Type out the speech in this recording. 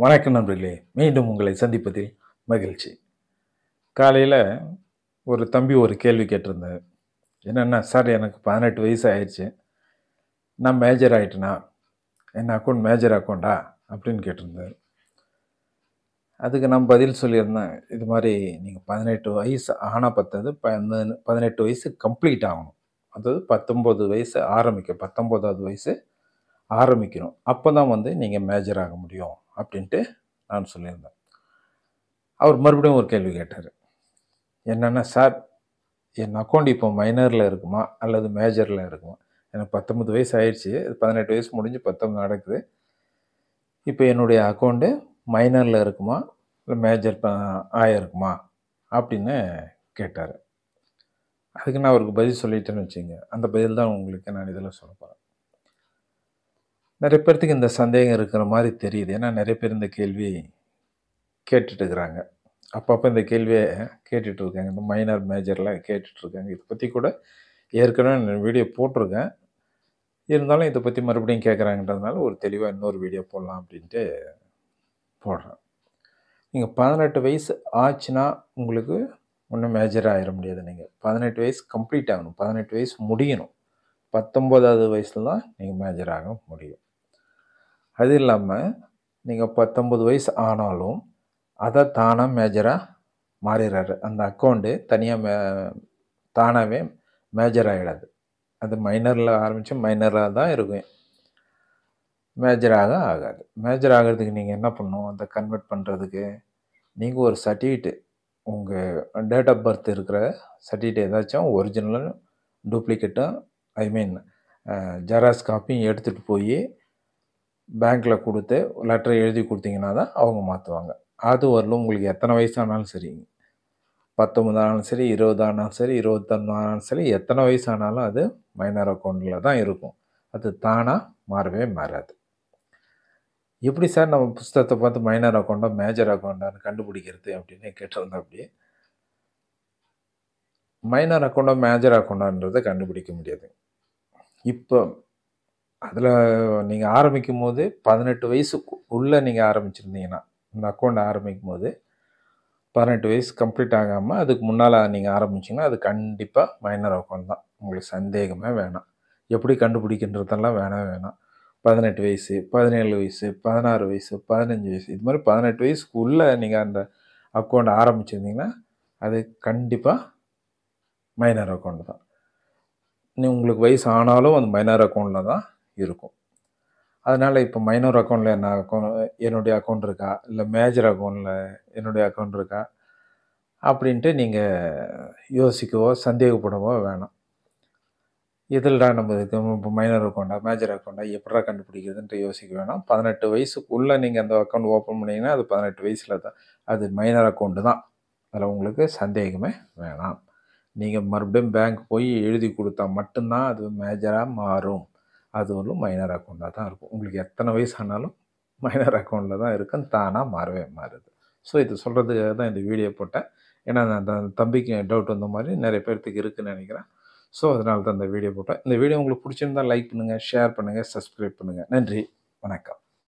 வணக்கம் நண்பர்களே மீண்டும் உங்களை சந்திப்பதில் மகிழ்ச்சி காலையில் ஒரு தம்பி ஒரு கேள்வி கேட்டிருந்தார் என்னென்னா சார் எனக்கு பதினெட்டு வயசு ஆயிடுச்சு நான் மேஜர் ஆகிட்டேனா என் அக்கௌண்ட் மேஜர் அக்கௌண்ட்டா அப்படின்னு கேட்டிருந்தார் அதுக்கு நான் பதில் சொல்லியிருந்தேன் இது மாதிரி நீங்கள் பதினெட்டு வயசு ஆனால் பத்தாது பதினெட்டு வயசு கம்ப்ளீட் ஆகணும் அதாவது பத்தொம்போது வயசு ஆரம்பிக்க பத்தொம்போதாவது வயசு ஆரம்பிக்கணும் அப்போ தான் வந்து நீங்கள் மேஜர் ஆக முடியும் அப்படின்ட்டு நான் சொல்லியிருந்தேன் அவர் மறுபடியும் ஒரு கேள்வி கேட்டார் என்னென்னா சார் என் அக்கௌண்ட் இப்போ மைனரில் இருக்குமா அல்லது மேஜரில் இருக்குமா எனக்கு பத்தொம்பது வயசு ஆயிடுச்சு பதினெட்டு வயசு முடிஞ்சு பத்தொம்பது நடக்குது இப்போ என்னுடைய அக்கௌண்ட்டு மைனரில் இருக்குமா இல்லை மேஜர் ஆயிருக்குமா அப்படின்னு கேட்டார் அதுக்கு நான் அவருக்கு பதில் சொல்லிட்டேன்னு வச்சுங்க அந்த பதில் தான் உங்களுக்கு நான் இதில் சொல்ல போகிறேன் நிறைய பேர்த்துக்கு இந்த சந்தேகம் இருக்கிற மாதிரி தெரியுது ஏன்னா நிறைய பேர் இந்த கேள்வி கேட்டுட்டுருக்குறாங்க அப்பப்போ இந்த கேள்வியை கேட்டுட்ருக்காங்க இந்த மைனர் மேஜர்லாம் கேட்டுட்ருக்காங்க இதை பற்றி கூட ஏற்கனவே வீடியோ போட்டிருக்கேன் இருந்தாலும் இதை பற்றி மறுபடியும் கேட்குறாங்கன்றதுனால ஒரு தெளிவாக இன்னொரு வீடியோ போடலாம் அப்படின்ட்டு போடுறேன் நீங்கள் பதினெட்டு வயசு ஆச்சுன்னா உங்களுக்கு ஒன்றும் மேஜராக ஆகிட முடியாது நீங்கள் பதினெட்டு வயசு கம்ப்ளீட் ஆகணும் பதினெட்டு வயசு முடியணும் பத்தொம்போதாவது வயசில் தான் நீங்கள் மேஜர் ஆக முடியும் அது இல்லாமல் நீங்கள் பத்தொம்பது வயசு ஆனாலும் அதை தானாக மேஜராக மாறிடுறாரு அந்த அக்கௌண்ட்டு தனியாக மே தானாகவே மேஜர் ஆகிடாது அது மைனரில் ஆரம்பித்து மைனராக தான் இருக்கும் மேஜராக ஆகாது மேஜர் ஆகிறதுக்கு நீங்கள் என்ன பண்ணணும் அதை கன்வெர்ட் பண்ணுறதுக்கு நீங்கள் ஒரு சர்டிஃபிகேட்டு உங்கள் டேட் ஆஃப் பர்த் இருக்கிற சர்டிஃபிகேட் ஏதாச்சும் ஒரிஜினலும் டூப்ளிகேட்டும் ஐ மீன் ஜெராக்ஸ் காப்பியும் எடுத்துகிட்டு போய் பேங்க்கில் கொடுத்து லெட்டரை எழுதி கொடுத்தீங்கன்னா தான் அவங்க மாற்றுவாங்க அது வரலும் உங்களுக்கு எத்தனை வயசானாலும் சரிங்க பத்தொம்பதானாலும் சரி இருபதானாலும் சரி இருபத்தொன்னாலும் சரி எத்தனை வயசானாலும் அது மைனர் அக்கௌண்ட்டில் தான் இருக்கும் அது தானாக மாறவே மாறாது எப்படி சார் நம்ம புஸ்தகத்தை பார்த்து மைனர் அக்கௌண்ட்டாக மேஜர் அக்கௌண்ட்டான்னு கண்டுபிடிக்கிறது அப்படின்னு கேட்டிருந்தோம் அப்படியே மைனர் அக்கௌண்ட்டாக மேஜர் அக்கௌண்ட்டான்றதை கண்டுபிடிக்க முடியாது இப்போ அதில் நீங்கள் ஆரம்பிக்கும் போது பதினெட்டு வயசு உள்ளே நீங்கள் ஆரம்பிச்சிருந்தீங்கன்னா இந்த அக்கௌண்ட் ஆரம்பிக்கும் போது பதினெட்டு வயசு கம்ப்ளீட் ஆகாமல் அதுக்கு முன்னால் நீங்கள் ஆரம்பிச்சிங்கன்னா அது கண்டிப்பாக மைனர் அக்கௌண்ட் தான் உங்களுக்கு சந்தேகமே வேணாம் எப்படி கண்டுபிடிக்கின்றதெல்லாம் வேணாம் வேணாம் பதினெட்டு வயசு பதினேழு வயசு பதினாறு வயசு பதினஞ்சு வயசு இது மாதிரி பதினெட்டு வயசுக்குள்ளே நீங்கள் அந்த அக்கௌண்ட் ஆரம்பிச்சிருந்தீங்கன்னா அது கண்டிப்பாக மைனர் அக்கௌண்ட் தான் நீ உங்களுக்கு வயசு ஆனாலும் அந்த மைனர் அக்கௌண்ட்டில் தான் இருக்கும் அதனால் இப்போ மைனூர் அக்கௌண்ட்டில் என்ன அக்கௌண்ட் என்னுடைய அக்கௌண்ட் இருக்கா இல்லை மேஜர் அக்கௌண்ட்டில் என்னுடைய அக்கௌண்ட் இருக்கா அப்படின்ட்டு நீங்கள் யோசிக்கவோ சந்தேகப்படவோ வேணாம் இதில்டா நம்ம இப்போ மைனர் அக்கௌண்ட்டா மேஜர் அக்கௌண்ட்டா எப்படா கண்டுபிடிக்கிறதுன்ட்டு யோசிக்க வேணாம் பதினெட்டு வயசுக்குள்ளே நீங்கள் அந்த அக்கௌண்ட் ஓப்பன் பண்ணிங்கன்னா அது பதினெட்டு வயசில் தான் அது மைனர் அக்கௌண்ட்டு தான் அதில் உங்களுக்கு சந்தேகமே வேணாம் நீங்கள் மறுபடியும் பேங்க் போய் எழுதி கொடுத்தா மட்டும்தான் அது மேஜராக மாறும் அது ஒன்றும் மைனர் அக்கௌண்ட்டாக தான் இருக்கும் உங்களுக்கு எத்தனை வயசானாலும் மைனர் அக்கௌண்ட்டில் தான் இருக்குன்னு தானாக மாறவே மாறுது ஸோ இது சொல்கிறதுக்காக தான் இந்த வீடியோ போட்டேன் ஏன்னா அந்த தம்பிக்கு டவுட் வந்த மாதிரி நிறைய பேர்த்துக்கு இருக்குதுன்னு நினைக்கிறேன் ஸோ அதனால தான் இந்த வீடியோ போட்டேன் இந்த வீடியோ உங்களுக்கு பிடிச்சிருந்தால் லைக் பண்ணுங்கள் ஷேர் பண்ணுங்கள் சப்ஸ்கிரைப் பண்ணுங்கள் நன்றி வணக்கம்